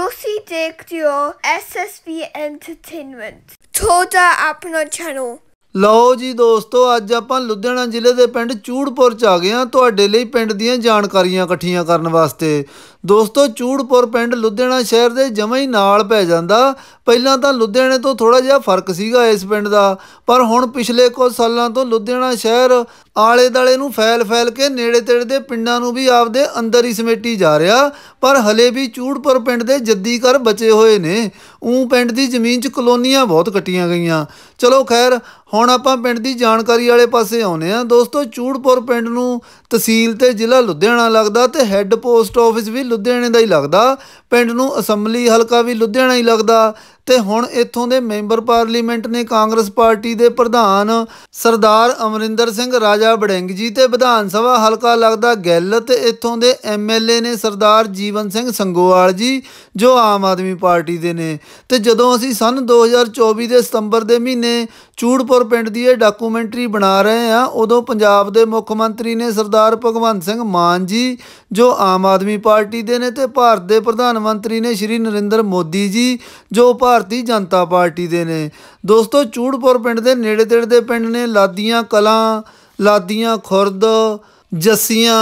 ਤੁਸੀਂ Dick Duo, SSV entertainment ਤੁਹਾਡਾ ਆਪਣਾ ਚੈਨਲ ਲਓ ਜੀ ਦੋਸਤੋ ਅੱਜ ਆਪਾਂ ਲੁਧਿਆਣਾ ਜ਼ਿਲ੍ਹੇ ਦੇ ਪਿੰਡ ਚੂੜਪੁਰ ਚ ਆ ਗਏ ਆ ਤੁਹਾਡੇ ਲਈ ਪਿੰਡ ਦੀਆਂ ਜਾਣਕਾਰੀਆਂ ਇਕੱਠੀਆਂ ਕਰਨ ਵਾਸਤੇ ਦੋਸਤੋ ਚੂੜਪੁਰ ਪਿੰਡ ਲੁਧਿਆਣਾ ਸ਼ਹਿਰ ਦੇ ਜਮਾ ਹੀ ਨਾਲ ਪੈ ਜਾਂਦਾ ਪਹਿਲਾਂ ਤਾਂ ਲੁਧਿਆਣੇ ਤੋਂ ਥੋੜਾ ਜਿਹਾ ਫਰਕ ਸੀਗਾ ਇਸ ਪਿੰਡ ਦਾ ਪਰ ਹੁਣ ਪਿਛਲੇ ਕੁਝ ਸਾਲਾਂ ਤੋਂ ਲੁਧਿਆਣਾ ਸ਼ਹਿਰ ਆਲੇ-ਦਾਲੇ ਨੂੰ ਫੈਲ-ਫੈਲ ਕੇ ਨੇੜੇ-ਤੇੜੇ ਦੇ ਪਿੰਡਾਂ ਨੂੰ ਵੀ ਆਪਦੇ ਅੰਦਰ ਹੀ ਸਮੇਟੀ ਜਾ ਰਿਹਾ ਪਰ ਹਲੇ ਵੀ ਚੂੜਪੁਰ ਪਿੰਡ ਦੇ ਜੱਦੀ ਘਰ ਬਚੇ ਹੋਏ ਨੇ ਉਂ ਪਿੰਡ ਦੀ ਜ਼ਮੀਨ 'ਚ ਕਲੋਨੀਆਂ ਬਹੁਤ ਕੱਟੀਆਂ ਗਈਆਂ ਚਲੋ ਖੈਰ ਹੁਣ ਆਪਾਂ ਪਿੰਡ ਦੀ ਜਾਣਕਾਰੀ ਵਾਲੇ ਪਾਸੇ ਆਉਨੇ ਆ ਦੋਸਤੋ ਚੂੜਪੁਰ ਪਿੰਡ ਨੂੰ ਤਹਿਸੀਲ ਤੇ ਜ਼ਿਲ੍ਹਾ ਲੁਧਿਆਣਾ ਲੱਗਦਾ ਤੇ ਹੈੱਡ ਪੋਸਟ ਆਫਿਸ ਵੀ ਲੁਧਿਆਣੇ ਦਾ ਹੀ ਲੱਗਦਾ ਪਿੰਡ ਨੂੰ ਅਸੈਂਬਲੀ ਹਲਕਾ ਵੀ ਲੁਧਿਆਣਾ ਹੀ ਲੱਗਦਾ ਤੇ ਹੁਣ ਇਥੋਂ ਦੇ ਮੈਂਬਰ ਪਾਰਲੀਮੈਂਟ ਨੇ ਕਾਂਗਰਸ ਪਾਰਟੀ ਦੇ ਪ੍ਰਧਾਨ ਸਰਦਾਰ ਅਮਰਿੰਦਰ ਸਿੰਘ ਰਾਜਾ ਬੜਿੰਗ ਜੀ ਤੇ ਵਿਧਾਨ ਸਭਾ ਹਲਕਾ ਲੱਗਦਾ ਗੱਲ ਤੇ ਇਥੋਂ ਦੇ ਐਮਐਲਏ ਨੇ ਸਰਦਾਰ ਜੀਵਨ ਸਿੰਘ ਸੰਗੋਵਾਲ ਜੀ ਜੋ ਆਮ ਆਦਮੀ ਪਾਰਟੀ ਦੇ ਨੇ ਤੇ ਜਦੋਂ ਅਸੀਂ ਸਨ 2024 ਦੇ ਸਤੰਬਰ ਦੇ ਮਹੀਨੇ ਚੂੜਪੁਰ ਪਿੰਡ ਦੀ ਇਹ ਡਾਕੂਮੈਂਟਰੀ ਬਣਾ ਰਹੇ ਆ ਉਦੋਂ ਪੰਜਾਬ ਦੇ ਮੁੱਖ ਮੰਤਰੀ ਨੇ ਸਰਦਾਰ ਭਗਵੰਤ ਸਿੰਘ ਮਾਨ ਜੀ ਜੋ ਆਮ ਆਦਮੀ ਪਾਰਟੀ ਦੇ ਨੇ ਤੇ ਭਾਰਤ ਦੇ ਪ੍ਰਧਾਨ ਮੰਤਰੀ ਨੇ ਸ਼੍ਰੀ ਨਰਿੰਦਰ ਮੋਦੀ ਜੀ ਜੋ ਭਾਰਤੀ ਜਨਤਾ ਪਾਰਟੀ ਦੇ ਨੇ ਦੋਸਤੋ ਚੂੜਪੁਰ ਪਿੰਡ ਦੇ ਨੇੜੇ ਤੇੜੇ ਦੇ ਪਿੰਡ ਨੇ ਲਾਦੀਆਂ ਕਲਾਂ ਲਾਦੀਆਂ ਖੁਰਦ ਜੱਸੀਆਂ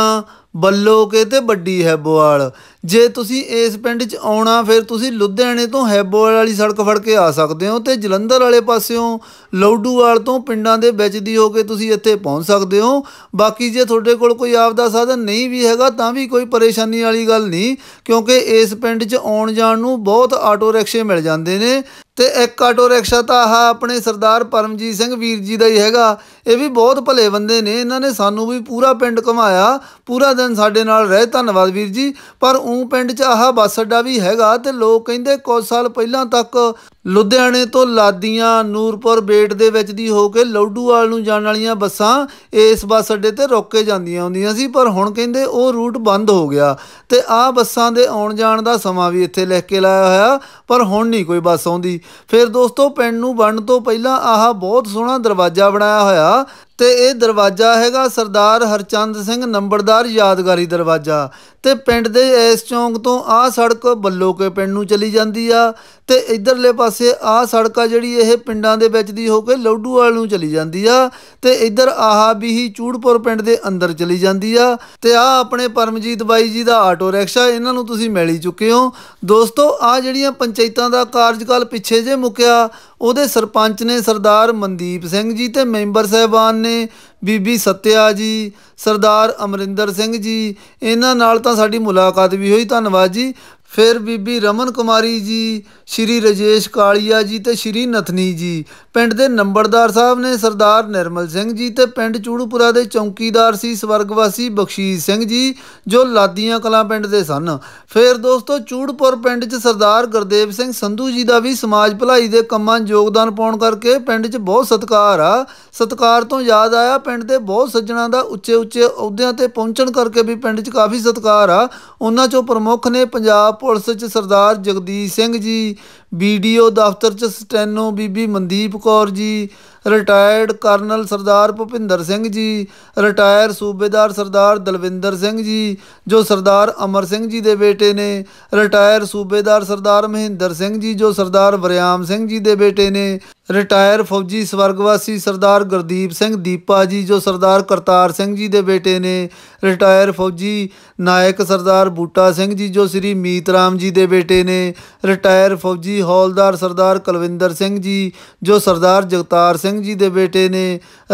ਬੱਲੋਕੇ ਤੇ ਵੱਡੀ ਹੈ ਹੈਬੋਵਾਲ ਜੇ ਤੁਸੀਂ ਇਸ ਪਿੰਡ 'ਚ ਆਉਣਾ ਫਿਰ ਤੁਸੀਂ ਲੁਧਿਆਣੇ ਤੋਂ ਹੈਬੋਵਾਲ ਵਾਲੀ ਸੜਕ ਫੜ ਕੇ ਆ ਸਕਦੇ ਹੋ ਤੇ ਜਲੰਧਰ ਵਾਲੇ ਪਾਸਿਓਂ ਲੌਡੂਵਾਲ ਤੋਂ ਪਿੰਡਾਂ ਦੇ ਵਿੱਚ ਦੀ ਹੋ ਕੇ ਤੁਸੀਂ ਇੱਥੇ ਪਹੁੰਚ ਸਕਦੇ ਹੋ ਬਾਕੀ ਜੇ ਤੁਹਾਡੇ ਕੋਲ ਕੋਈ ਦਾ ਸਾਧਨ ਨਹੀਂ ਵੀ ਹੈਗਾ ਤਾਂ ਵੀ ਕੋਈ ਪਰੇਸ਼ਾਨੀ ਵਾਲੀ ਗੱਲ ਨਹੀਂ ਕਿਉਂਕਿ ਇਸ ਪਿੰਡ 'ਚ ਆਉਣ ਜਾਣ ਨੂੰ ਬਹੁਤ ਆਟੋ ਰਿਕਸ਼ੇ ਮਿਲ ਜਾਂਦੇ ਨੇ ਤੇ ਇੱਕ ਆਟੋ ਰਿਕਸ਼ਾ ਤਾਂ ਆਹ ਆਪਣੇ ਸਰਦਾਰ ਪਰਮਜੀਤ ਸਿੰਘ ਵੀਰ ਜੀ ਦਾ ਹੀ ਹੈਗਾ ਇਹ ਵੀ ਬਹੁਤ ਭਲੇ ਬੰਦੇ ਨੇ ਇਹਨਾਂ ਨੇ ਸਾਨੂੰ ਵੀ ਪੂਰਾ ਪਿੰਡ ਘੁਮਾਇਆ ਪੂਰਾ ਦਿਨ ਸਾਡੇ ਨਾਲ ਰਹੇ ਧੰਨਵਾਦ ਵੀਰ ਜੀ ਪਰ ਉਹ ਪਿੰਡ 'ਚ ਆਹ ਬੱਸ ਅੱਡਾ ਵੀ ਹੈਗਾ ਤੇ ਲੋਕ ਕਹਿੰਦੇ ਕੁਝ ਸਾਲ ਪਹਿਲਾਂ ਤੱਕ ਲੁਧਿਆਣੇ ਤੋਂ ਲਾਦੀਆਂ ਨੂਰਪੁਰ ਬੇਟ ਦੇ ਵਿੱਚ ਦੀ ਹੋ ਕੇ ਲੌਡੂਵਾਲ ਨੂੰ ਜਾਣ ਵਾਲੀਆਂ ਬੱਸਾਂ ਇਸ ਬੱਸ ਅੱਡੇ ਤੇ ਰੁੱਕ ਕੇ ਜਾਂਦੀਆਂ ਹੁੰਦੀਆਂ ਸੀ ਪਰ ਹੁਣ ਕਹਿੰਦੇ ਉਹ ਰੂਟ ਬੰਦ ਹੋ ਗਿਆ ਤੇ ਆ ਬੱਸਾਂ ਦੇ ਆਉਣ ਜਾਣ ਦਾ ਸਮਾਂ ਵੀ ਇੱਥੇ ਲਿਖ ਕੇ ਲਾਇਆ ਹੋਇਆ ਪਰ ਹੁਣ ਨਹੀਂ ਕੋਈ ਬੱਸ ਆਉਂਦੀ ਫਿਰ ਦੋਸਤੋ ਪਿੰਡ ਨੂੰ ਵੰਡ ਤੋਂ ਪਹਿਲਾਂ ਆਹ ਬਹੁਤ ਸੋਹਣਾ ਦਰਵਾਜ਼ਾ ਬਣਾਇਆ ਹੋਇਆ ਤੇ ਇਹ ਦਰਵਾਜ਼ਾ ਹੈਗਾ ਸਰਦਾਰ ਹਰਚੰਦ ਸਿੰਘ ਨੰਬਰਦਾਰ ਯਾਦਗਾਰੀ ਦਰਵਾਜ਼ਾ ਤੇ ਪਿੰਡ ਦੇ ਇਸ ਚੌਂਕ ਤੋਂ ਆਹ ਸੜਕ ਬੱਲੋਕੇ ਪਿੰਡ ਨੂੰ ਚਲੀ ਜਾਂਦੀ ਆ ਤੇ ਇਧਰਲੇ ਪਾਸੇ ਪਾਸੇ ਆ ਸੜਕ ਆ ਜਿਹੜੀ ਇਹ ਪਿੰਡਾਂ ਦੇ ਵਿੱਚ ਦੀ ਹੋ ਕੇ ਲੌਡੂ ਵਾਲ ਨੂੰ ਚਲੀ ਜਾਂਦੀ ਆ ਤੇ ਇੱਧਰ ਆਹਾ ਹੀ ਚੂੜਪੁਰ ਪਿੰਡ ਦੇ ਅੰਦਰ ਚਲੀ ਜਾਂਦੀ ਆ ਤੇ ਆ ਆਪਣੇ ਪਰਮਜੀਤ ਬਾਈ ਜੀ ਦਾ ਆਟੋ ਰਿਕਸ਼ਾ ਇਹਨਾਂ ਨੂੰ ਤੁਸੀਂ ਮਿਲ ਹੀ ਚੁੱਕੇ ਹੋ ਦੋਸਤੋ ਆ ਜਿਹੜੀਆਂ ਪੰਚਾਇਤਾਂ ਦਾ ਕਾਰਜਕਾਲ ਪਿੱਛੇ ਜੇ ਮੁਕਿਆ ਉਹਦੇ ਸਰਪੰਚ ਨੇ ਸਰਦਾਰ ਮਨਦੀਪ ਸਿੰਘ ਜੀ ਤੇ ਮੈਂਬਰ ਸਹਿਬਾਨ ਨੇ ਬੀਬੀ ਸਤਿਆ ਜੀ ਸਰਦਾਰ ਅਮਰਿੰਦਰ ਸਿੰਘ ਜੀ ਇਹਨਾਂ ਨਾਲ ਤਾਂ ਸਾਡੀ ਮੁਲਾਕਾਤ ਵੀ ਹੋਈ ਧੰਨਵਾਦ ਜੀ ਫਿਰ ਬੀਬੀ ਰਮਨ ਕੁਮਾਰੀ ਜੀ ਸ਼੍ਰੀ ਰਜੇਸ਼ ਕਾਲੀਆ ਜੀ ਤੇ ਸ਼੍ਰੀ ਨਥਨੀ ਜੀ ਪਿੰਡ ਦੇ ਨੰਬਰਦਾਰ ਸਾਹਿਬ ਨੇ ਸਰਦਾਰ ਨਿਰਮਲ ਸਿੰਘ ਜੀ ਤੇ ਪਿੰਡ ਚੂੜੂਪੁਰਾ ਦੇ ਚੌਕੀਦਾਰ ਸੀ ਸਵਰਗਵਾਸੀ ਬਖਸ਼ੀਸ਼ ਸਿੰਘ ਜੀ ਜੋ ਲਾਦੀਆਂ ਕਲਾਂ ਪਿੰਡ ਦੇ ਸਨ ਫਿਰ ਦੋਸਤੋ ਚੂੜਪੁਰ ਪਿੰਡ 'ਚ ਸਰਦਾਰ ਗੁਰਦੇਵ ਸਿੰਘ ਸੰਧੂ ਜੀ ਦਾ ਵੀ ਸਮਾਜ ਭਲਾਈ ਦੇ ਕੰਮਾਂ 'ਚ ਯੋਗਦਾਨ ਪਾਉਣ ਕਰਕੇ ਪਿੰਡ 'ਚ ਬਹੁਤ ਸਤਿਕਾਰ ਆ ਸਤਿਕਾਰ ਤੋਂ ਯਾਦ ਆਇਆ ਪਿੰਡ ਦੇ ਬਹੁਤ ਸੱਜਣਾ ਦਾ ਉੱਚੇ ਉੱਚੇ ਅਹੁਦਿਆਂ ਤੇ ਪਹੁੰਚਣ ਕਰਕੇ ਵੀ ਪਿੰਡ 'ਚ ਕਾਫੀ ਸਤਿਕਾਰ ਆ ਉਹਨਾਂ 'ਚੋਂ ਪ੍ਰਮੁੱਖ ਨੇ ਪੰਜਾਬ ਪੁਲਿਸ 'ਚ ਸਰਦਾਰ ਜਗਦੀਸ਼ ਸਿੰਘ ਜੀ ਵੀਡੀਓ ਦਫ਼ਤਰ 'ਚ ਸਟੈਨੋ ਬੀਬੀ Mandeep Kaur ji retired colonel Sardar Bhupinder Singh ji retire ਸੂਬੇਦਾਰ ਸਰਦਾਰ ਦਲਵਿੰਦਰ ਸਿੰਘ ਜੀ ਜੋ ਸਰਦਾਰ ਅਮਰ ਸਿੰਘ ਜੀ ਦੇ ਬੇਟੇ ਨੇ ਰਿਟਾਇਰ ਸੂਬੇਦਾਰ ਸਰਦਾਰ ਮਹਿੰਦਰ ਸਿੰਘ ਜੀ ਜੋ ਸਰਦਾਰ ਵਰਿਆਮ ਸਿੰਘ ਜੀ ਦੇ ਬੇਟੇ ਨੇ ਰਿਟਾਇਰ ਫੌਜੀ ਸਵਰਗਵਾਸੀ ਸਰਦਾਰ ਗੁਰਦੀਪ ਸਿੰਘ ਦੀਪਾ ਜੀ ਜੋ ਸਰਦਾਰ ਕਰਤਾਰ ਸਿੰਘ ਜੀ ਦੇ ਬੇਟੇ ਨੇ ਰਿਟਾਇਰ ਫੌਜੀ ਨਾਇਕ ਸਰਦਾਰ ਬੂਟਾ ਸਿੰਘ ਜੀ ਜੋ ਸ੍ਰੀ ਮੀਤਰਾਮ ਜੀ ਦੇ ਬੇਟੇ ਨੇ ਰਿਟਾਇਰ ਫੌਜੀ ਹੌਲਦਾਰ ਸਰਦਾਰ ਕੁਲਵਿੰਦਰ ਸਿੰਘ ਜੀ ਜੋ ਸਰਦਾਰ ਜਗਤਾਰ ਸਿੰਘ ਜੀ ਦੇ ਬੇਟੇ ਨੇ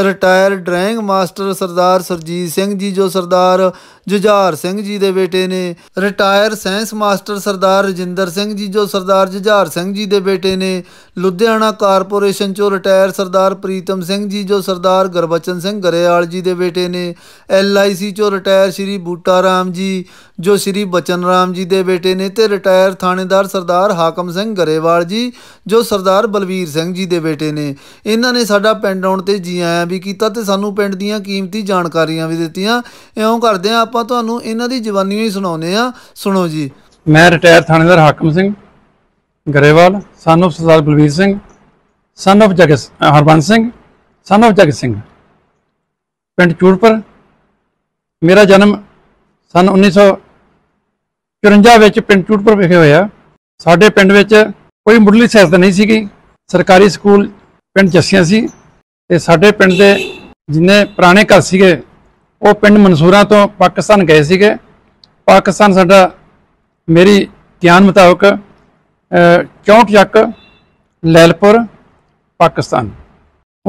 retire drawing master Sardar Surjit Singh ji ਜੋ ਸਰਦਾਰ ਜੁਝਾਰ ਸਿੰਘ ਜੀ ਦੇ ਬੇਟੇ ਨੇ retire science master Sardar Rajinder Singh ji ਜੋ ਸਰਦਾਰ ਜੁਝਾਰ ਸਿੰਘ ਜੀ ਦੇ ਬੇਟੇ ਨੇ ਲੁਧਿਆਣਾ ਕਾਰਪੋਰੇਸ਼ਨ ਚੋਂ ਰਿਟਾਇਰ ਸਰਦਾਰ ਪ੍ਰੀਤਮ ਸਿੰਘ ਜੀ ਜੋ ਸਰਦਾਰ ਗੁਰਬਚਨ ਸਿੰਘ ਗਰੇਵਾਲ ਜੀ ਦੇ ਬੇਟੇ ਨੇ ਐਲਆਈਸੀ ਚੋਂ ਰਿਟਾਇਰ ਸ਼੍ਰੀ ਬੂਟਾ ਰਾਮ ਜੀ ਜੋ ਸ਼੍ਰੀ ਬਚਨ ਰਾਮ ਜੀ ਦੇ ਬੇਟੇ ਨੇ ਤੇ ਰਿਟਾਇਰ ਥਾਣੇਦਾਰ ਸਰਦਾਰ ਹਾਕਮ ਸਿੰਘ ਗਰੇਵਾਲ ਗਰੇਵਾਲ ਜੀ ਜੋ ਸਰਦਾਰ ਬਲਵੀਰ ਸਿੰਘ ਜੀ ਦੇ ਬੇਟੇ ਨੇ ਇਹਨਾਂ ਨੇ ਸਾਡਾ ਪਿੰਡ ਆਉਣ ਤੇ ਜੀ ਆਇਆਂ ਵੀ ਕੀਤਾ ਤੇ ਸਾਨੂੰ ਪਿੰਡ ਦੀਆਂ ਕੀਮਤੀ ਜਾਣਕਾਰੀਆਂ ਵੀ ਦਿੱਤੀਆਂ ਐਉਂ ਕਰਦੇ ਆ ਆਪਾਂ ਤੁਹਾਨੂੰ ਇਹਨਾਂ ਦੀ ਜਵਾਨੀਆਂ ਹੀ ਸੁਣਾਉਨੇ ਆ ਸੁਣੋ ਜੀ ਮੈਂ ਰਿਟਾਇਰ ਥਾਣੇਦਾਰ ਹਾਕਮ ਸਿੰਘ ਗਰੇਵਾਲ ਸਨ of Sardar Balvir Singh son of ਜਗਤ ਹਰਬੰਸ ਸਿੰਘ ਸਨ of ਜਗਤ ਸਿੰਘ ਪਿੰਡ ਚੂੜਪੁਰ ਮੇਰਾ ਜਨਮ ਸਨ 1954 ਵਿੱਚ ਪਿੰਡ ਚੂੜਪੁਰ ਵਿਖੇ ਹੋਇਆ ਸਾਡੇ ਪਿੰਡ ਵਿੱਚ ਕੋਈ ਮੁੱਢਲੀ ਸਹਾਇਤਾ ਨਹੀਂ ਸੀਗੀ ਸਰਕਾਰੀ ਸਕੂਲ ਪਿੰਡ ਜੱਸੀਆਂ ਸੀ ਤੇ ਸਾਡੇ ਪਿੰਡ ਦੇ ਜਿੰਨੇ ਪੁਰਾਣੇ ਘਰ ਸੀਗੇ ਉਹ ਪਿੰਡ ਮਨਸੂਰਾ ਤੋਂ ਪਾਕਿਸਤਾਨ ਗਏ ਸੀਗੇ ਪਾਕਿਸਤਾਨ ਸਾਡਾ ਮੇਰੀ ਗਿਆਨ ਮੁਤਾਬਕ 64 ਚੱਕ ਲੈਲਪੁਰ ਪਾਕਿਸਤਾਨ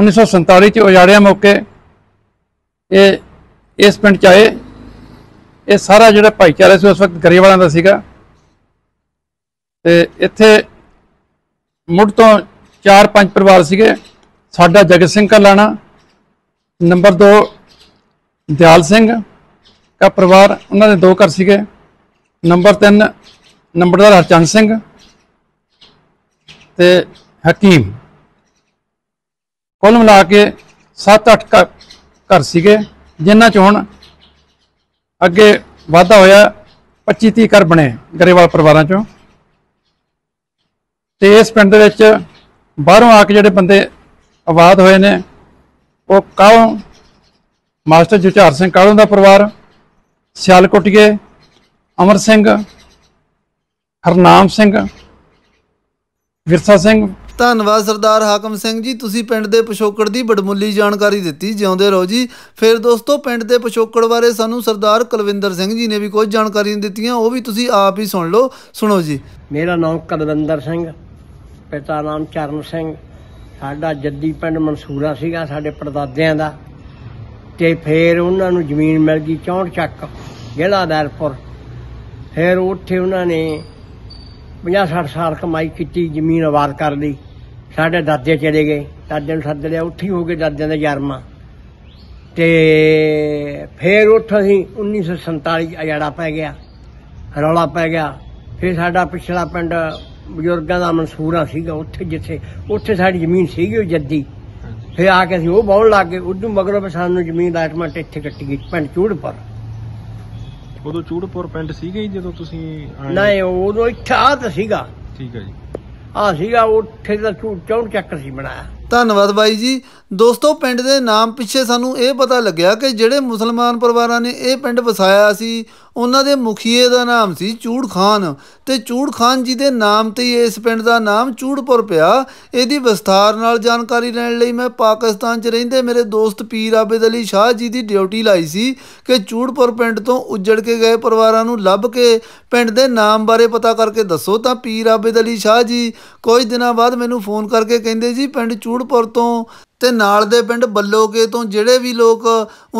1947 ਚ ਉਜਾੜਿਆ ਮੌਕੇ ਇਹ ਇਸ ਪਿੰਡ ਚ ਆਏ ਇਹ ਸਾਰਾ ਜਿਹੜਾ ਭਾਈਚਾਰਾ ਸੀ ਉਸ ਵਕਤ ਵਾਲਿਆਂ ਦਾ ਸੀਗਾ ਤੇ ਇੱਥੇ ਮੁੱਢ ਤੋਂ ਚਾਰ ਪੰਜ ਪਰਿਵਾਰ ਸੀਗੇ ਸਾਡਾ ਜਗਤ ਸਿੰਘ ਕਾ ਲਾਣਾ ਨੰਬਰ 2 ਦਿਆਲ ਸਿੰਘ ਦਾ ਪਰਿਵਾਰ ਉਹਨਾਂ ਦੇ ਦੋ ਘਰ ਸੀਗੇ ਨੰਬਰ 3 ਨੰਬਰਦਾਰ ਹਰਚੰਦ ਸਿੰਘ ਤੇ ਹਕੀਮ ਕੁੱਲ ਮਿਲਾ ਕੇ 7-8 ਘਰ ਸੀਗੇ ਜਿਨ੍ਹਾਂ ਚ ਹੁਣ ਅੱਗੇ ਵਾਧਾ ਹੋਇਆ 25-30 ਘਰ ਬਣੇ ਗਰੇਵਾਲ ਪਰਿਵਾਰਾਂ ਚੋਂ ਤੇ ਇਸ ਪਿੰਡ ਦੇ ਵਿੱਚ ਬਾਹਰੋਂ ਆ ਕੇ ਜਿਹੜੇ ਬੰਦੇ ਆਬਾਦ ਹੋਏ ਨੇ ਉਹ ਕਾਹੋਂ ਮਾਸਟਰ ਜੁਝਾਰ ਸਿੰਘ ਕਾਹਲੋਂ ਦਾ ਪਰਿਵਾਰ ਸਿਆਲਕੋਟੀਏ ਅਮਰ ਸਿੰਘ ਹਰਨਾਮ ਸਿੰਘ ਵਿਰਸਾ ਸਿੰਘ ਧੰਨਵਾਦ ਸਰਦਾਰ ਹਾਕਮ ਸਿੰਘ ਜੀ ਤੁਸੀਂ ਪਿੰਡ ਦੇ ਪਿਛੋਕੜ ਦੀ ਬੜਮੁੱਲੀ ਜਾਣਕਾਰੀ ਦਿੱਤੀ ਜਿਉਂਦੇ ਰਹੋ ਜੀ ਫਿਰ ਦੋਸਤੋ ਪਿੰਡ ਦੇ ਪਿਛੋਕੜ ਬਾਰੇ ਸਾਨੂੰ ਸਰਦਾਰ ਕੁਲਵਿੰਦਰ ਸਿੰਘ ਜੀ ਨੇ ਵੀ ਕੁਝ ਜਾਣਕਾਰੀਆਂ ਦਿੱਤੀਆਂ ਉਹ ਵੀ ਤੁਸੀਂ ਆਪ ਹੀ ਸੁਣ ਲਓ ਸੁਣੋ ਜੀ ਮੇਰਾ ਨਾਮ ਕੁਲਵਿੰਦਰ ਸਿੰਘ ਪਿਤਾ ਨਾਮ ਚਰਨ ਸਿੰਘ ਸਾਡਾ ਜੱਦੀ ਪਿੰਡ ਮਨਸੂਰਾ ਸੀਗਾ ਸਾਡੇ ਪਰਦਾਦਿਆਂ ਦਾ ਤੇ ਫੇਰ ਉਹਨਾਂ ਨੂੰ ਜ਼ਮੀਨ ਮਿਲ ਗਈ 64 ਚੱਕ ਜਿਹੜਾ ਦਰਪੁਰ ਫੇਰ ਉੱਥੇ ਉਹਨਾਂ ਨੇ 50-60 ਸਾਲ ਕਮਾਈ ਕੀਤੀ ਜ਼ਮੀਨ ਆਵਾਦ ਕਰ ਲਈ ਸਾਡੇ ਦਾਦੇ ਚਲੇ ਗਏ ਦਾਦੇ ਨੂੰ ਸੱਦ ਲਿਆ ਉੱਥੇ ਹੋ ਗਏ ਦਾਦਿਆਂ ਦੇ ਜਰਮਾ ਤੇ ਫੇਰ ਉੱਥੋਂ ਹੀ 1947 ਅਜਾੜਾ ਪੈ ਗਿਆ ਰੌਲਾ ਪੈ ਗਿਆ ਫਿਰ ਸਾਡਾ ਪਿਛਲਾ ਪਿੰਡ ਬਜ਼ੁਰਗਾਂ ਦਾ ਮਨਸੂਰਾ ਸੀਗਾ ਉੱਥੇ ਜਿੱਥੇ ਉੱਥੇ ਸਾਡੀ ਜ਼ਮੀਨ ਸੀਗੀ ਉਹ ਜੱਦੀ ਫੇ ਆ ਕੇ ਅਸੀਂ ਉਹ ਬਹੁਣ ਲੱਗ ਗਏ ਉਦੋਂ ਮਗਰੋਂ ਸਾਨੂੰ ਜ਼ਮੀਨ ਦਾ ਆਟਮਾ ਇੱਥੇ ਕੱਟੀ ਗਈ ਪਿੰਡ ਚੂੜਪੁਰ ਉਦੋਂ ਚੂੜਪੁਰ ਪਿੰਡ ਸੀਗਾ ਹੀ ਜਦੋਂ ਤੁਸੀਂ ਨਹੀਂ ਉਦੋਂ ਇੱਥੇ ਆ ਤਾਂ ਸੀਗਾ ਠੀਕ ਹੈ ਜੀ ਆ ਸੀਗਾ ਉੱਥੇ ਦਾ ਚੌਂ ਚੱਕਰ ਸੀ ਬਣਾਇਆ ਧੰਨਵਾਦ ਬਾਈ ਜੀ ਦੋਸਤੋ ਪਿੰਡ ਦੇ ਨਾਮ ਪਿੱਛੇ ਸਾਨੂੰ ਇਹ ਪਤਾ ਲੱਗਿਆ ਕਿ ਜਿਹੜੇ ਮੁਸਲਮਾਨ ਪਰਿਵਾਰਾਂ ਨੇ ਇਹ ਪਿੰਡ ਵਸਾਇਆ ਸੀ ਉਹਨਾਂ ਦੇ ਮੁਖੀਏ ਦਾ ਨਾਮ ਸੀ ਚੂੜ ਖਾਨ ਤੇ ਚੂੜ ਖਾਨ ਜੀ ਦੇ ਨਾਮ ਤੇ ਹੀ ਇਸ ਪਿੰਡ ਦਾ ਨਾਮ ਚੂੜਪੁਰ ਪਿਆ ਇਹਦੀ ਵਿਸਥਾਰ ਨਾਲ ਜਾਣਕਾਰੀ ਲੈਣ ਲਈ ਮੈਂ ਪਾਕਿਸਤਾਨ 'ਚ ਰਹਿੰਦੇ ਮੇਰੇ ਦੋਸਤ ਪੀਰ ਆਬਦ ਅਲੀ ਸ਼ਾਹ ਜੀ ਦੀ ਡਿਊਟੀ ਲਾਈ ਸੀ ਕਿ ਚੂੜਪੁਰ ਪਿੰਡ ਤੋਂ ਉੱਜੜ ਕੇ ਗਏ ਪਰਿਵਾਰਾਂ ਨੂੰ ਲੱਭ ਕੇ ਪਿੰਡ ਦੇ ਨਾਮ ਬਾਰੇ ਪਤਾ ਕਰਕੇ ਦੱਸੋ ਤਾਂ ਪੀਰ ਆਬਦ ਅਲੀ ਸ਼ਾਹ ਜੀ ਕੁਝ ਦਿਨਾਂ ਬਾਅਦ ਮੈਨੂੰ ਫੋਨ ਕਰਕੇ ਕਹਿੰਦੇ ਜੀ ਪਿੰਡ ਚੂੜਪੁਰ ਤੋਂ ਤੇ ਨਾਲ ਦੇ ਪਿੰਡ ਬੱਲੋਕੇ ਤੋਂ ਜਿਹੜੇ ਵੀ ਲੋਕ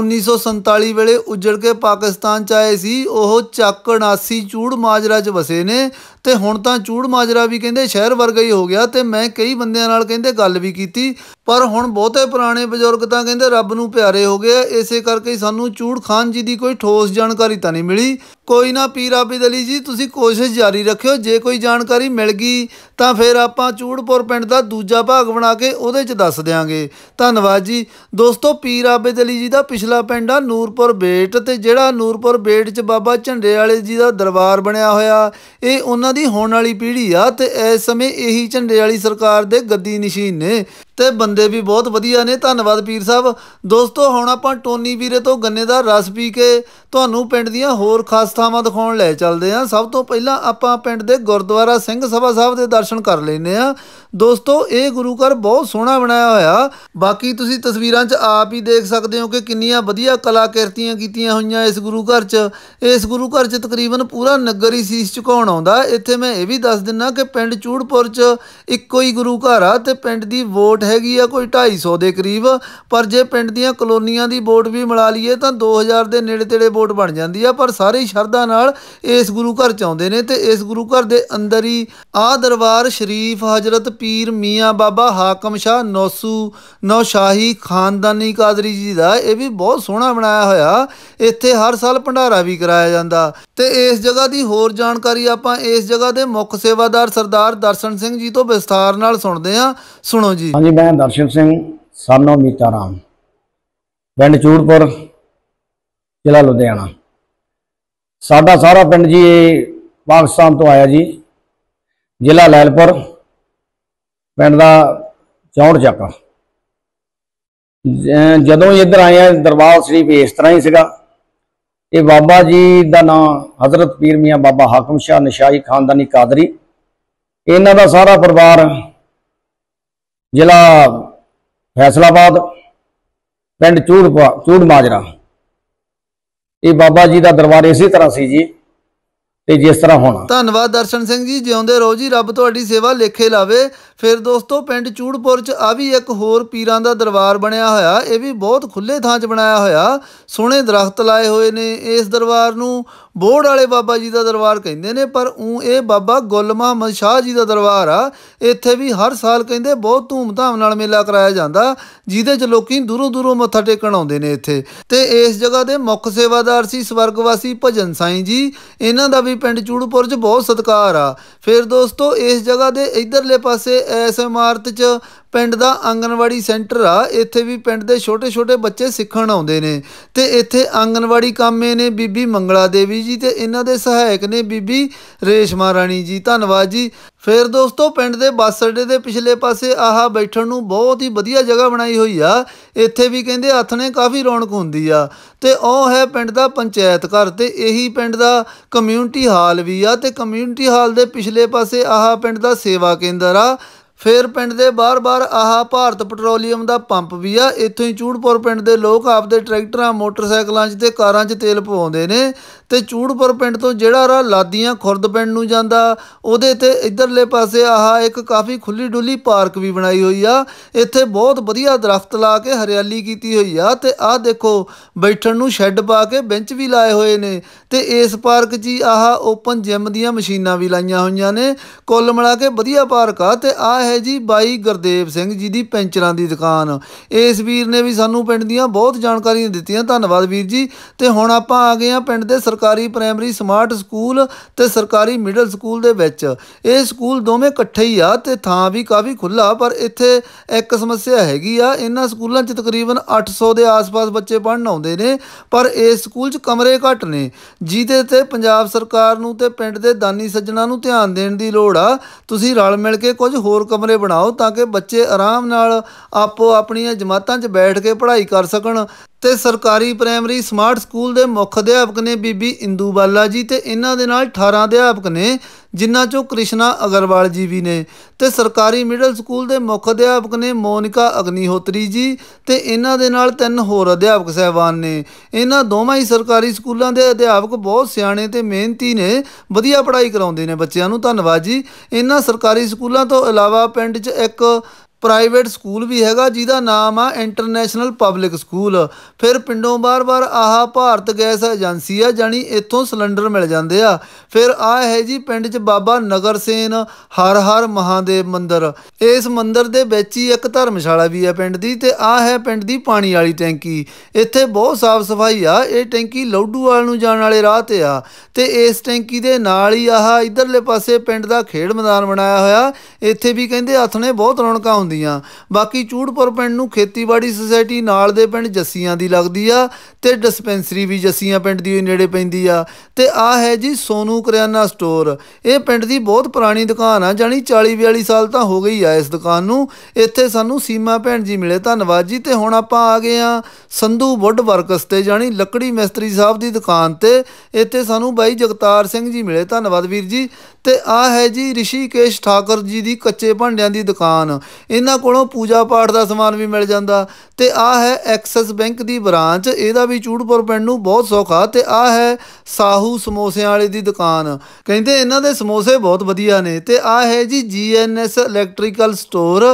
1947 ਵੇਲੇ ਉਜੜ ਕੇ ਪਾਕਿਸਤਾਨ ਚ ਆਏ ਸੀ ਉਹ ਚੱਕ 79 ਚੂੜ ਮਾਜਰਾ ਚ ਵਸੇ ਨੇ ਤੇ ਹੁਣ ਤਾਂ ਚੂੜ ਮਾਜਰਾ ਵੀ ਕਹਿੰਦੇ ਸ਼ਹਿਰ ਵਰਗਾ ਹੀ ਹੋ ਗਿਆ ਤੇ ਮੈਂ ਕਈ ਬੰਦਿਆਂ ਨਾਲ ਕਹਿੰਦੇ ਗੱਲ ਵੀ ਕੀਤੀ ਪਰ ਹੁਣ ਬਹੁਤੇ ਪੁਰਾਣੇ ਬਜ਼ੁਰਗ ਤਾਂ ਕਹਿੰਦੇ ਰੱਬ ਨੂੰ ਪਿਆਰੇ ਹੋ ਗਏ ਇਸੇ ਕਰਕੇ ਸਾਨੂੰ ਚੂੜ ਖਾਨ ਜੀ ਦੀ ਕੋਈ ਠੋਸ ਜਾਣਕਾਰੀ ਤਾਂ ਨਹੀਂ ਮਿਲੀ ਕੋਈ ਨਾ ਪੀਰ ਆਬਿਦ ਅਲੀ ਜੀ ਤੁਸੀਂ ਕੋਸ਼ਿਸ਼ ਜਾਰੀ ਰੱਖਿਓ ਜੇ ਕੋਈ ਜਾਣਕਾਰੀ ਮਿਲ ਗਈ ਤਾਂ ਫਿਰ ਆਪਾਂ ਚੂੜਪੁਰ ਪਿੰਡ ਦਾ ਦੂਜਾ ਭਾਗ ਬਣਾ ਕੇ ਉਹਦੇ 'ਚ ਦੱਸ ਦਿਆਂਗੇ ਧੰਨਵਾਦ ਜੀ ਦੋਸਤੋ ਪੀਰ ਆਬਦ ਅਲੀ ਜੀ ਦਾ ਪਿਛਲਾ ਪਿੰਡ ਆ ਨੂਰਪੁਰ ਬੇਟ ਤੇ ਜਿਹੜਾ ਨੂਰਪੁਰ ਬੇਟ 'ਚ ਬਾਬਾ ਝੰਡੇ ਵਾਲੇ ਜੀ ਦਾ ਦਰਬਾਰ ਬਣਿਆ ਹੋਇਆ ਇਹ ਉਹਨਾਂ ਦੀ ਹੋਣ ਵਾਲੀ ਪੀੜ੍ਹੀ ਆ ਤੇ ਇਸ ਸਮੇਂ ਇਹੀ ਝੰਡੇ ਵਾਲੀ ਸਰਕਾਰ ਦੇ ਗੱਦੀ ਨਿਸ਼ੀਨ ਨੇ ਤੇ ਬੰਦੇ ਵੀ ਬਹੁਤ ਵਧੀਆ ਨੇ ਧੰਨਵਾਦ ਪੀਰ ਸਾਹਿਬ ਦੋਸਤੋ ਹੁਣ ਆਪਾਂ ਟੋਨੀ ਵੀਰੇ ਤੋਂ ਗੰਨੇ ਦਾ ਰਸ ਪੀ ਕੇ ਤੁਹਾਨੂੰ ਪਿੰਡ ਦੀਆਂ ਹੋਰ ਖਾਸ ਥਾਵਾਂ ਦਿਖਾਉਣ ਲੈ ਚੱਲਦੇ ਆਂ ਸਭ ਤੋਂ ਪਹਿਲਾਂ ਆਪਾਂ ਪਿੰਡ ਦੇ ਗੁਰਦੁਆਰਾ ਸਿੰਘ ਸਭਾ ਸਾਹਿਬ ਦੇ ਦਰਸ਼ਨ ਕਰ ਲੈਨੇ ਆ ਦੋਸਤੋ ਇਹ ਗੁਰੂ ਘਰ ਬਹੁਤ ਸੋਹਣਾ ਬਣਾਇਆ ਹੋਇਆ ਬਾਕੀ ਤੁਸੀਂ ਤਸਵੀਰਾਂ 'ਚ ਆਪ ਹੀ ਦੇਖ ਸਕਦੇ ਹੋ ਕਿ ਕਿੰਨੀਆਂ ਵਧੀਆ ਕਲਾਕ੍ਰਿਤੀਆਂ ਕੀਤੀਆਂ ਹੋਈਆਂ ਇਸ ਗੁਰੂ ਘਰ 'ਚ ਇਸ ਗੁਰੂ ਘਰ 'ਚ ਤਕਰੀਬਨ ਪੂਰਾ ਨਗਰ ਹੀ ਸੀਸ ਝੁਕਾਉਣ ਆਉਂਦਾ ਇੱਥੇ ਮੈਂ ਇਹ ਵੀ ਦੱਸ ਦਿੰਨਾ ਕਿ ਪਿੰਡ ਚੂੜਪੁਰ 'ਚ ਇੱਕੋ ਹੀ ਗੁਰੂ ਘਰ ਆ ਤੇ ਪਿੰਡ ਦੀ ਵੋਟ ਹੈਗੀ ਆ ਕੋਈ 250 ਦੇ ਕਰੀਬ ਪਰ ਜੇ ਪਿੰਡ ਦੀਆਂ ਕਲੋਨੀਆਂ ਦੀ ਵੋਟ ਵੀ ਮਿਲਾ ਲਈਏ ਤਾਂ 2000 ਦੇ ਨੇੜੇ ਤੇੜੇ ਵੋਟ ਬਣ ਜਾਂਦੀ ਆ ਪਰ ਸਾਰੇ ਸ਼ਰਧਾ ਨਾਲ ਇਸ ਗੁਰੂ ਘਰ 'ਚ ਆਉਂਦੇ ਨੇ ਤੇ ਇਸ ਗੁਰੂ ਘਰ ਦੇ ਅੰਦਰ ਹੀ ਆ ਦਰਬਾਰ ਸ਼ਰੀਫ ਹਜ਼ਰਤ ਪੀਰ ਮੀਆਂ ਬਾਬਾ ਹਾਕਮ ਸ਼ਾਹ ਨੌਸੂ ਨੌਸ਼ਾਹੀ ਖਾਨਦਾਨੀ ਕਾਦਰੀ ਜੀ ਦਾ ਇਹ ਵੀ ਬਹੁਤ ਸੋਹਣਾ ਬਣਾਇਆ ਹੋਇਆ ਇੱਥੇ ਹਰ ਸਾਲ ਭੰਡਾਰਾ ਵੀ ਕਰਾਇਆ ਜਾਂਦਾ ਤੇ ਇਸ ਜਗ੍ਹਾ ਦੀ ਹੋਰ ਜਾਣਕਾਰੀ ਆਪਾਂ ਇਸ ਜਗ੍ਹਾ ਦੇ ਮੁੱਖ ਸੇਵਾਦਾਰ ਸਰਦਾਰ ਦਰਸ਼ਨ ਸਿੰਘ ਜੀ ਤੋਂ ਵਿਸਥਾਰ ਨਾਲ ਸੁਣਦੇ ਹਾਂ ਸੁਣੋ ਜੀ ਹਾਂਜੀ ਮੈਂ ਦਰਸ਼ਨ ਸਿੰਘ ਸਾਨੋ ਮੀਤਾਰਾਮ ਪਿੰਡ ਚੂੜਪੁਰ ਜ਼ਿਲ੍ਹਾ ਲੁਧਿਆਣਾ ਸਾਡਾ ਸਾਰਾ ਪਿੰਡ ਜੀ ਪਾਕਿਸਤਾਨ ਤੋਂ ਆਇਆ ਜੀ ਜ਼ਿਲ੍ਹਾ ਲੈਲਪੁਰ ਪਿੰਡ ਦਾ ਚੌੜ ਚੱਕਾ ਜਦੋਂ ਇੱਧਰ ਆਏ ਆ ਦਰਬਾਰ ਸ੍ਰੀ ਇਸ ਤਰ੍ਹਾਂ ਹੀ ਸੀਗਾ ਇਹ ਬਾਬਾ ਜੀ ਦਾ ਨਾਮ ਹਜ਼ਰਤ ਪੀਰ ਮੀਆਂ ਬਾਬਾ ਹਾਕਮ ਸ਼ਾਹ ਨਸ਼ਾਈ ਖਾਨਦਾਨੀ ਕਾਦਰੀ ਇਹਨਾਂ ਦਾ ਸਾਰਾ ਪਰਿਵਾਰ ਜ਼ਿਲ੍ਹਾ ਫੈਸਲਾਬਾਦ ਪਿੰਡ ਚੂੜ ਚੂੜ ਮਾਜਰਾ ਇਹ ਬਾਬਾ ਜੀ ਦਾ ਦਰਬਾਰ ਇਸੇ ਤਰ੍ਹਾਂ ਸੀ ਜੀ ਤੇ ਜਿਸ ਤਰ੍ਹਾਂ ਹੁਣ ਧੰਨਵਾਦ ਦਰਸ਼ਨ ਸਿੰਘ ਜੀ ਜਿਉਂਦੇ ਰਹੋ ਜੀ ਰੱਬ ਤੁਹਾਡੀ ਸੇਵਾ ਲੇਖੇ ਲਾਵੇ ਫਿਰ ਦੋਸਤੋ ਪਿੰਡ ਚੂੜਪੁਰ 'ਚ ਆ ਵੀ ਇੱਕ ਹੋਰ ਪੀਰਾਂ ਦਾ ਦਰਬਾਰ ਬਣਿਆ ਹੋਇਆ ਇਹ ਵੀ ਬਹੁਤ ਖੁੱਲੇ ਥਾਂ 'ਚ ਬਣਾਇਆ ਹੋਇਆ ਸੋਹਣੇ ਦਰਖਤ ਲਾਏ ਹੋਏ ਨੇ ਇਸ ਦਰਬਾਰ ਨੂੰ ਬੋੜ ਵਾਲੇ ਬਾਬਾ ਜੀ ਦਾ ਦਰਬਾਰ ਕਹਿੰਦੇ ਨੇ ਪਰ ਉ ਇਹ ਬਾਬਾ ਗੁਲ ਮੁਹੰਮਦ ਸ਼ਾਹ ਜੀ ਦਾ ਦਰਬਾਰ ਆ ਇੱਥੇ ਵੀ ਹਰ ਸਾਲ ਕਹਿੰਦੇ ਬਹੁਤ ਧੂਮਧਾਮ ਨਾਲ ਮੇਲਾ ਕਰਾਇਆ ਜਾਂਦਾ ਜਿਹਦੇ 'ਚ ਲੋਕੀ ਦੂਰੋਂ ਦੂਰੋਂ ਮੱਥਾ ਟੇਕਣ ਆਉਂਦੇ ਨੇ ਇੱਥੇ ਤੇ ਇਸ ਜਗ੍ਹਾ ਦੇ ਮੁੱਖ ਸੇਵਾਦਾਰ ਸੀ ਸਵਰਗਵਾਸੀ ਭਜਨ ਸਾਈਂ ਜੀ ਇਹਨਾਂ ਦਾ ਵੀ ਪਿੰਡ ਚੂੜਪੁਰ 'ਚ ਬਹੁਤ ਸਤਿਕਾਰ ਆ ਫਿਰ ਦੋਸਤੋ ਇਸ ਜਗ੍ਹਾ ਦੇ ਇਧਰਲੇ ਪਾਸੇ ਇਸ ਇਮਾਰਤ 'ਚ ਪਿੰਡ ਦਾ ਆਂਗਨਵਾੜੀ ਸੈਂਟਰ ਆ ਇੱਥੇ ਵੀ ਪਿੰਡ ਦੇ ਛੋਟੇ-ਛੋਟੇ ਬੱਚੇ ਸਿੱਖਣ ਆਉਂਦੇ ਨੇ ਤੇ ਇੱਥੇ ਆਂਗਨਵਾੜੀ ਕਾਮੇ ਨੇ ਬੀਬੀ ਮੰਗਲਾ ਦੇਵੀ ਜੀ ਤੇ ਇਹਨਾਂ ਦੇ ਸਹਾਇਕ ਨੇ ਬੀਬੀ ਰੇਸ਼ਮਾ ਰਾਣੀ ਜੀ ਧੰਨਵਾਦ ਜੀ ਫੇਰ ਦੋਸਤੋ ਪਿੰਡ ਦੇ ਬੱਸ ਅੱਡੇ ਦੇ ਪਿਛਲੇ ਪਾਸੇ ਆਹ ਬੈਠਣ ਨੂੰ ਬਹੁਤ ਹੀ ਵਧੀਆ ਜਗ੍ਹਾ ਬਣਾਈ ਹੋਈ ਆ ਇੱਥੇ ਵੀ ਕਹਿੰਦੇ ਹੱਥ ਨੇ ਕਾਫੀ ਰੌਣਕ ਹੁੰਦੀ ਆ ਤੇ ਉਹ ਹੈ ਪਿੰਡ ਦਾ ਪੰਚਾਇਤ ਘਰ ਤੇ ਇਹੀ ਪਿੰਡ ਦਾ ਕਮਿਊਨਿਟੀ ਹਾਲ ਵੀ ਆ ਤੇ ਕਮਿਊਨਿਟੀ ਹਾਲ ਦੇ ਪਿਛਲੇ ਪਾਸੇ ਆਹ ਪਿੰਡ ਦਾ ਸੇਵਾ ਕੇਂਦਰ ਆ ਫੇਰ ਪਿੰਡ ਦੇ ਬਾਹਰ-ਬਾਹਰ ਆਹਾ ਭਾਰਤ ਪੈਟਰੋਲੀਅਮ ਦਾ ਪੰਪ ਵੀ ਆ ਇੱਥੋਂ ਹੀ ਚੂੜਪੁਰ ਪਿੰਡ ਦੇ ਲੋਕ ਆਪਦੇ ਟਰੈਕਟਰਾਂ ਮੋਟਰਸਾਈਕਲਾਂ 'ਚ ਤੇ ਕਾਰਾਂ 'ਚ ਤੇਲ ਪਵਾਉਂਦੇ ਨੇ ਤੇ ਚੂੜਪੁਰ ਪਿੰਡ ਤੋਂ ਜਿਹੜਾ ਰਾਹ ਲਾਦੀਆਂ ਖੁਰਦ ਪਿੰਡ ਨੂੰ ਜਾਂਦਾ ਉਹਦੇ ਤੇ ਇਧਰਲੇ ਪਾਸੇ ਆਹਾ ਇੱਕ ਕਾਫੀ ਖੁੱਲੀ ਡੁੱਲੀ ਪਾਰਕ ਵੀ ਬਣਾਈ ਹੋਈ ਆ ਇੱਥੇ ਬਹੁਤ ਵਧੀਆ ਦਰਖਤ ਲਾ ਕੇ ਹਰਿਆਲੀ ਕੀਤੀ ਹੋਈ ਆ ਤੇ ਆਹ ਦੇਖੋ ਬੈਠਣ ਨੂੰ ਸ਼ੈੱਡ ਪਾ ਕੇ ਬੈਂਚ ਵੀ ਲਾਏ ਹੋਏ ਨੇ ਤੇ ਇਸ ਪਾਰਕ 'ਚ ਆਹਾ ਓਪਨ ਜਿਮ ਦੀਆਂ ਮਸ਼ੀਨਾਂ ਵੀ ਲਾਈਆਂ ਹੋਈਆਂ ਨੇ ਕੁੱਲ ਮਿਲਾ ਕੇ ਵਧੀਆ ਪਾਰਕ ਆ ਤੇ ਆਹ ਹੈ ਜੀ ਬਾਈ ਗੁਰਦੇਵ ਸਿੰਘ ਜੀ ਦੀ ਪੈਂਚਰਾਂ ਦੀ ਦੁਕਾਨ ਇਸ ਵੀਰ ਨੇ ਵੀ ਸਾਨੂੰ ਪਿੰਡ ਦੀਆਂ ਬਹੁਤ ਜਾਣਕਾਰੀਆਂ ਦਿੱਤੀਆਂ ਧੰਨਵਾਦ ਵੀਰ ਜੀ ਤੇ ਹੁਣ ਆਪਾਂ ਆ ਗਏ ਆ ਪਿੰਡ ਦੇ ਸਰਕਾਰੀ ਪ੍ਰਾਇਮਰੀ ਸਮਾਰਟ ਸਕੂਲ ਤੇ ਸਰਕਾਰੀ ਮਿਡਲ ਸਕੂਲ ਦੇ ਵਿੱਚ ਇਹ ਸਕੂਲ ਦੋਵੇਂ ਇਕੱਠੇ ਹੀ ਆ ਤੇ ਥਾਂ ਵੀ ਕਾਫੀ ਖੁੱਲਾ ਪਰ ਇੱਥੇ ਇੱਕ ਸਮੱਸਿਆ ਹੈਗੀ ਆ ਇਹਨਾਂ ਸਕੂਲਾਂ 'ਚ ਤਕਰੀਬਨ 800 ਦੇ ਆਸ-ਪਾਸ ਬੱਚੇ ਪੜ੍ਹਨ ਆਉਂਦੇ ਨੇ ਪਰ ਇਸ ਸਕੂਲ 'ਚ ਕਮਰੇ ਘੱਟ ਨੇ ਜਿਹਦੇ ਤੇ ਪੰਜਾਬ ਸਰਕਾਰ ਨੂੰ ਤੇ ਪਿੰਡ ਦੇ ਦਾਨੀ ਸੱਜਣਾ ਨੂੰ ਧਿਆਨ ਦੇਣ ਦੀ ਲੋੜ ਆ ਤੁਸੀਂ ਰਲ ਮਿਲ ਕੇ ਕੁਝ ਹੋਰ ਕਮਰੇ ਬਣਾਓ ਤਾਂ ਕਿ ਬੱਚੇ ਆਰਾਮ ਨਾਲ ਆਪੋ ਆਪਣੀਆਂ ਜਮਾਤਾਂ 'ਚ ਬੈਠ ਕੇ ਪੜ੍ਹਾਈ ਕਰ ਸਕਣ ਤੇ ਸਰਕਾਰੀ ਪ੍ਰਾਇਮਰੀ ਸਮਾਰਟ ਸਕੂਲ ਦੇ ਮੁੱਖ ਅਧਿਆਪਕ ਨੇ ਬੀਬੀ ਇੰਦੂ ਬਾਲਾ ਜੀ ਤੇ ਇਹਨਾਂ ਦੇ ਨਾਲ 18 ਅਧਿਆਪਕ ਨੇ ਜਿਨ੍ਹਾਂ ਚੋਂ ਕ੍ਰਿਸ਼ਨਾ ਅਗਰਵਾਲ ਜੀ ਵੀ ਨੇ ਤੇ ਸਰਕਾਰੀ ਮਿਡਲ ਸਕੂਲ ਦੇ ਮੁੱਖ ਅਧਿਆਪਕ ਨੇ ਮੋਨਿਕਾ ਅਗਨੀਹੋਤਰੀ ਜੀ ਤੇ ਇਹਨਾਂ ਦੇ ਨਾਲ ਤਿੰਨ ਹੋਰ ਅਧਿਆਪਕ ਸਹਿਬਾਨ ਨੇ ਇਹਨਾਂ ਦੋਵਾਂ ਹੀ ਸਰਕਾਰੀ ਸਕੂਲਾਂ ਦੇ ਅਧਿਆਪਕ ਬਹੁਤ ਸਿਆਣੇ ਤੇ ਮਿਹਨਤੀ ਨੇ ਵਧੀਆ ਪੜ੍ਹਾਈ ਕਰਾਉਂਦੇ ਨੇ ਬੱਚਿਆਂ ਨੂੰ ਧੰਨਵਾਦ ਜੀ ਇਹਨਾਂ ਸਰਕਾਰੀ ਸਕੂਲਾਂ ਤੋਂ ਇਲਾਵਾ ਪਿੰਡ 'ਚ ਇੱਕ ਪ੍ਰਾਈਵੇਟ ਸਕੂਲ ਵੀ ਹੈਗਾ ਜਿਹਦਾ ਨਾਮ ਆ ਇੰਟਰਨੈਸ਼ਨਲ ਪਬਲਿਕ ਸਕੂਲ ਫਿਰ ਪਿੰਡੋਂ ਬਾਰ-ਬਾਰ ਆਹਾ ਭਾਰਤ ਗੈਸ ਏਜੰਸੀ ਆ ਜਾਨੀ ਇੱਥੋਂ ਸਿਲੰਡਰ ਮਿਲ ਜਾਂਦੇ ਆ ਫਿਰ ਆ ਹੈ ਜੀ ਪਿੰਡ 'ਚ ਬਾਬਾ ਨਗਰ ਸੇਨ ਹਰ ਹਰ ਮਹਾਦੇਵ ਮੰਦਿਰ ਇਸ ਮੰਦਿਰ ਦੇ ਵਿੱਚ ਹੀ ਇੱਕ ਧਰਮਸ਼ਾਲਾ ਵੀ ਆ ਪਿੰਡ ਦੀ ਤੇ ਆ ਹੈ ਪਿੰਡ ਦੀ ਪਾਣੀ ਵਾਲੀ ਟੈਂਕੀ ਇੱਥੇ ਬਹੁਤ ਸਾਫ਼ ਸਫਾਈ ਆ ਇਹ ਟੈਂਕੀ ਵਾਲ ਨੂੰ ਜਾਣ ਵਾਲੇ ਰਾਹ ਤੇ ਆ ਤੇ ਇਸ ਟੈਂਕੀ ਦੇ ਨਾਲ ਹੀ ਆਹ ਇਧਰਲੇ ਪਾਸੇ ਪਿੰਡ ਦਾ ਖੇਡ ਮੈਦਾਨ ਬਣਾਇਆ ਹੋਇਆ ਇੱਥੇ ਵੀ ਕਹਿੰਦੇ ਹੱਥ ਨੇ ਬਹੁਤ ਰੌਣਕਾਂ ਹੁੰਦੀਆਂ ਦੀਆਂ ਬਾਕੀ ਚੂੜਪੁਰ ਪਿੰਡ ਨੂੰ ਖੇਤੀਬਾੜੀ ਸੁਸਾਇਟੀ ਨਾਲ ਦੇ ਪਿੰਡ ਜੱਸੀਆਂ ਦੀ ਲੱਗਦੀ ਆ ਤੇ ਡਿਸਪੈਂਸਰੀ ਵੀ ਜੱਸੀਆਂ ਪਿੰਡ ਦੀ ਨੇੜੇ ਪੈਂਦੀ ਆ ਤੇ ਆ ਹੈ ਜੀ ਸੋਨੂ ਕਰਿਆਨਾ ਸਟੋਰ ਇਹ ਪਿੰਡ ਦੀ ਬਹੁਤ ਪੁਰਾਣੀ ਦੁਕਾਨ ਆ ਜਾਨੀ 40 42 ਸਾਲ ਤਾਂ ਹੋ ਗਈ ਆ ਇਸ ਦੁਕਾਨ ਨੂੰ ਇੱਥੇ ਸਾਨੂੰ ਸੀਮਾ ਭੈਣ ਜੀ ਮਿਲੇ ਧੰਨਵਾਦ ਜੀ ਤੇ ਹੁਣ ਆਪਾਂ ਆ ਗਏ ਆ ਸੰਧੂ ਵੁੱਡ ਵਰਕਸ ਤੇ ਜਾਨੀ ਲੱਕੜੀ ਮਿਸਤਰੀ ਸਾਹਿਬ ਦੀ ਦੁਕਾਨ ਤੇ ਇੱਥੇ ਸਾਨੂੰ ਬਾਈ ਜਗਤਾਰ ਸਿੰਘ ਜੀ ਮਿਲੇ ਧੰਨਵਾਦ ਵੀਰ ਜੀ ਤੇ ਆ ਹੈ ਜੀ ਰਿਸ਼ੀਕੇਸ਼ ਠਾਕਰ ਜੀ ਦੀ ਕੱਚੇ ਭਾਂਡਿਆਂ ਦੀ ਦੁਕਾਨ ਇਹਨਾਂ ਕੋਲੋਂ ਪੂਜਾ ਪਾਠ ਦਾ ਸਮਾਨ ਵੀ ਮਿਲ ਜਾਂਦਾ ਤੇ ਆ ਹੈ ਐਕਸਿਸ ਬੈਂਕ ਦੀ ਬ੍ਰਾਂਚ ਇਹਦਾ ਵੀ ਚੂੜਪੁਰ ਪਿੰਡ ਨੂੰ ਬਹੁਤ ਸੌਖਾ ਤੇ ਆ ਹੈ ਸਾਹੂ ਸਮੋਸਿਆਂ ਵਾਲੇ ਦੀ ਦੁਕਾਨ ਕਹਿੰਦੇ ਇਹਨਾਂ ਦੇ ਸਮੋਸੇ ਬਹੁਤ ਵਧੀਆ ਨੇ ਤੇ ਆ ਹੈ ਜੀ ਜੀਐਨਐਸ ਇਲੈਕਟ੍ਰੀਕਲ ਸਟੋਰ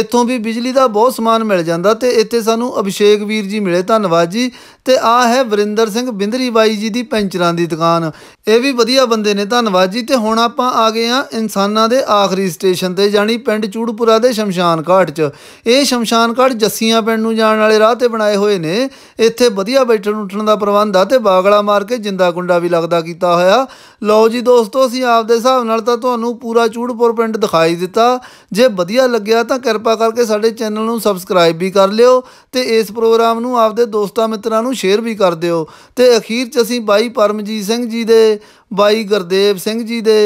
ਇੱਥੋਂ ਵੀ ਬਿਜਲੀ ਦਾ ਬਹੁਤ ਸਮਾਨ ਮਿਲ ਜਾਂਦਾ ਤੇ ਇੱਥੇ ਸਾਨੂੰ ਅਭਿਸ਼ੇਕ ਵੀਰ ਜੀ ਮਿਲੇ ਧੰਨਵਾਦ ਜੀ ਤੇ ਆ ਹੈ ਵਰਿੰਦਰ ਸਿੰਘ ਬਿੰਦਰੀ ਬਾਈ ਜੀ ਦੀ ਪੈਂਚਰਾਂ ਦੀ ਦੁਕਾਨ ਇਹ ਵੀ ਵਧੀਆ ਬੰਦੇ ਨੇ ਧੰਨਵਾਦ ਜੀ ਤੇ ਹੁਣ ਆਪਾਂ ਆ ਗਏ ਆ ਇਨਸਾਨਾਂ ਦੇ ਆਖਰੀ ਸਟੇਸ਼ਨ ਤੇ ਜਾਨੀ ਪਿੰਡ ਚੂੜਪੁਰਾ ਦੇ ਸ਼ਮਸ਼ਾਨ ਘਾਟ 'ਚ ਇਹ ਸ਼ਮਸ਼ਾਨ ਘਾਟ ਜੱਸੀਆਂ ਪਿੰਡ ਨੂੰ ਜਾਣ ਵਾਲੇ ਰਾਹ ਤੇ ਬਣਾਏ ਹੋਏ ਨੇ ਇੱਥੇ ਵਧੀਆ ਬੈਠਣ ਉੱਠਣ ਦਾ ਪ੍ਰਬੰਧ ਆ ਤੇ ਬਾਗਲਾ ਮਾਰ ਕੇ ਜਿੰਦਾ ਗੁੰਡਾ ਵੀ ਲੱਗਦਾ ਕੀਤਾ ਹੋਇਆ ਲਓ ਜੀ ਦੋਸਤੋ ਅਸੀਂ ਆਪਦੇ ਹਿਸਾਬ ਨਾਲ ਤਾਂ ਤੁਹਾਨੂੰ ਪੂਰਾ ਚੂੜਪੁਰ ਪਿੰਡ ਦਿਖਾਈ ਦਿੱਤਾ ਜੇ ਵਧੀਆ ਲੱਗਿਆ ਤਾਂ ਕਿਰਪਾ ਕਰਕੇ ਸਾਡੇ ਚੈਨਲ ਨੂੰ ਸਬਸਕ੍ਰਾਈਬ ਵੀ ਕਰ ਲਿਓ ਤੇ ਇਸ ਪ੍ਰੋਗਰਾਮ ਨੂੰ ਆਪਦੇ ਦੋਸਤਾਂ ਮਿੱਤਰਾਂ ਨੂੰ ਸ਼ੇਅਰ ਵੀ ਕਰ ਦਿਓ ਤੇ ਅਖੀਰ 'ਚ ਅਸੀਂ ਬਾਈ ਪਰਮਜੀਤ ਸਿੰਘ ਜੀ ਦੇ ਬਾਈ ਗੁਰਦੇਵ ਸਿੰਘ ਜੀ ਦੇ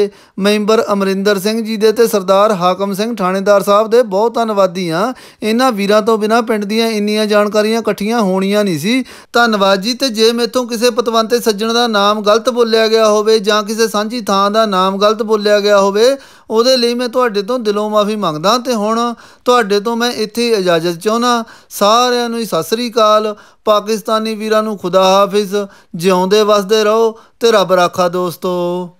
ਮੈਂਬਰ ਅਮਰਿੰਦਰ ਸਿੰਘ ਜੀ ਦੇ ਤੇ ਸਰਦਾਰ ਹਾਕਮ ਸਿੰਘ ਥਾਣੇਦਾਰ ਸਾਹਿਬ ਦੇ ਬਹੁਤ ਧੰਨਵਾਦੀ ਆ ਇਹਨਾਂ ਵੀਰਾਂ ਤੋਂ ਬਿਨਾ ਪਿੰਡ ਦੀਆਂ ਇੰਨੀਆਂ ਜਾਣਕਾਰੀਆਂ ਇਕੱਠੀਆਂ ਹੋਣੀਆਂ ਨਹੀਂ ਸੀ ਧੰਨਵਾਦ ਜੀ ਤੇ ਜੇ ਮੇਥੋਂ ਕਿਸੇ ਪਤਵੰਤੇ ਸੱਜਣ ਦਾ ਨਾਮ ਗਲਤ ਬੋਲਿਆ ਗਿਆ ਹੋਵੇ ਜਾਂ ਕਿਸੇ ਸਾਂਝੀ ਥਾਂ ਦਾ ਨਾਮ ਗਲਤ ਬੋਲਿਆ ਗਿਆ ਹੋਵੇ ਉਹਦੇ ਲਈ ਮੈਂ ਤੁਹਾਡੇ ਤੋਂ ਦਿਲੋਂ ਮਾਫੀ ਮੰਗਦਾ ਤੇ ਹੁਣ ਤੁਹਾਡੇ ਤੋਂ ਮੈਂ ਇੱਥੇ ਇਜਾਜ਼ਤ ਚਾਹੁੰਦਾ ਸਾਰਿਆਂ ਨੂੰ ਸਤਿ ਸ੍ਰੀ ਅਕਾਲ ਪਾਕਿਸਤਾਨੀ ਵੀਰਾਂ ਨੂੰ ਖੁਦਾ ਹਾਫਿਜ਼ ਜਿਉਂਦੇ ਵਸਦੇ ਰਹੋ ਤੇ ਰੱਬ ਰਾਖਾ ਦੋਸਤ ト